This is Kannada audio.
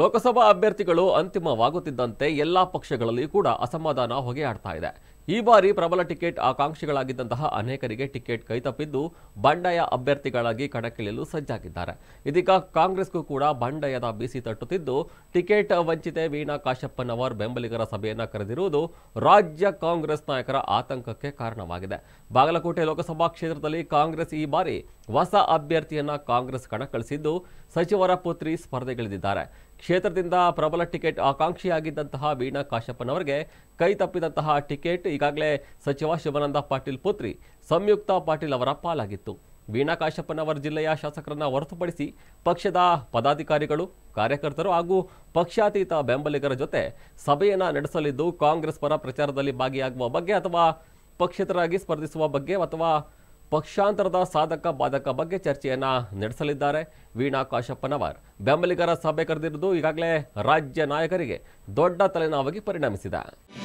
ಲೋಕಸಭಾ ಅಭ್ಯರ್ಥಿಗಳು ಅಂತಿಮವಾಗುತ್ತಿದ್ದಂತೆ ಎಲ್ಲಾ ಪಕ್ಷಗಳಲ್ಲಿ ಕೂಡ ಅಸಮಾಧಾನ ಹೊಗೆಯಾಡ್ತಾ ಇದೆ ಈ ಬಾರಿ ಪ್ರಬಲ ಟಿಕೆಟ್ ಆಕಾಂಕ್ಷಿಗಳಾಗಿದ್ದಂತಹ ಅನೇಕರಿಗೆ ಟಿಕೆಟ್ ಕೈತಪ್ಪಿದ್ದು ಬಂಡಾಯ ಅಭ್ಯರ್ಥಿಗಳಾಗಿ ಕಣಕ್ಕಿಳಿಯಲು ಸಜ್ಜಾಗಿದ್ದಾರೆ ಇದೀಗ ಕಾಂಗ್ರೆಸ್ಗೂ ಕೂಡ ಬಂಡಾಯದ ಬಿಸಿ ತಟ್ಟುತ್ತಿದ್ದು ಟಿಕೆಟ್ ವಂಚಿತೆ ವೀಣಾ ಕಾಶಪ್ಪನವರ್ ಬೆಂಬಲಿಗರ ಸಭೆಯನ್ನು ಕರೆದಿರುವುದು ರಾಜ್ಯ ಕಾಂಗ್ರೆಸ್ ನಾಯಕರ ಆತಂಕಕ್ಕೆ ಕಾರಣವಾಗಿದೆ ಬಾಗಲಕೋಟೆ ಲೋಕಸಭಾ ಕ್ಷೇತ್ರದಲ್ಲಿ ಕಾಂಗ್ರೆಸ್ ಈ ಬಾರಿ ಹೊಸ ಅಭ್ಯರ್ಥಿಯನ್ನ ಕಾಂಗ್ರೆಸ್ ಕಣಕ್ಕಿಳಿಸಿದ್ದು ಸಚಿವರ ಪುತ್ರಿ ಸ್ಪರ್ಧೆಗಿಳಿದಿದ್ದಾರೆ ಕ್ಷೇತ್ರದಿಂದ ಪ್ರಬಲ ಟಿಕೆಟ್ ಆಕಾಂಕ್ಷಿಯಾಗಿದ್ದಂತಹ ವೀಣಾ ಕಾಶಪ್ಪನವರಿಗೆ ತಪ್ಪಿದಂತಹ ಟಿಕೆಟ್ ಈಗಾಗಲೇ ಸಚಿವ ಶಿವಾನಂದ ಪಾಟೀಲ್ ಪುತ್ರಿ ಸಂಯುಕ್ತ ಪಾಟೀಲ್ ಅವರ ಪಾಲಾಗಿತ್ತು ವೀಣಾ ಕಾಶಪ್ಪನವರ್ ಜಿಲ್ಲೆಯ ಶಾಸಕರನ್ನು ಹೊರತುಪಡಿಸಿ ಪಕ್ಷದ ಪದಾಧಿಕಾರಿಗಳು ಕಾರ್ಯಕರ್ತರು ಹಾಗೂ ಪಕ್ಷಾತೀತ ಬೆಂಬಲಿಗರ ಜೊತೆ ಸಭೆಯನ್ನು ನಡೆಸಲಿದ್ದು ಕಾಂಗ್ರೆಸ್ ಪರ ಪ್ರಚಾರದಲ್ಲಿ ಭಾಗಿಯಾಗುವ ಬಗ್ಗೆ ಅಥವಾ ಪಕ್ಷೇತರಾಗಿ ಸ್ಪರ್ಧಿಸುವ ಬಗ್ಗೆ ಅಥವಾ ಪಕ್ಷಾಂತರದ ಸಾಧಕ ಬಾಧಕ ಬಗ್ಗೆ ಚರ್ಚೆಯನ್ನು ನಡೆಸಲಿದ್ದಾರೆ ವೀಣಾ ಕಾಶಪ್ಪನವರ್ ಬೆಂಬಲಿಗರ ಸಭೆ ಕರೆದಿರುವುದು ಈಗಾಗಲೇ ರಾಜ್ಯ ನಾಯಕರಿಗೆ ದೊಡ್ಡ ತಲೆನೋವಾಗಿ ಪರಿಣಮಿಸಿದೆ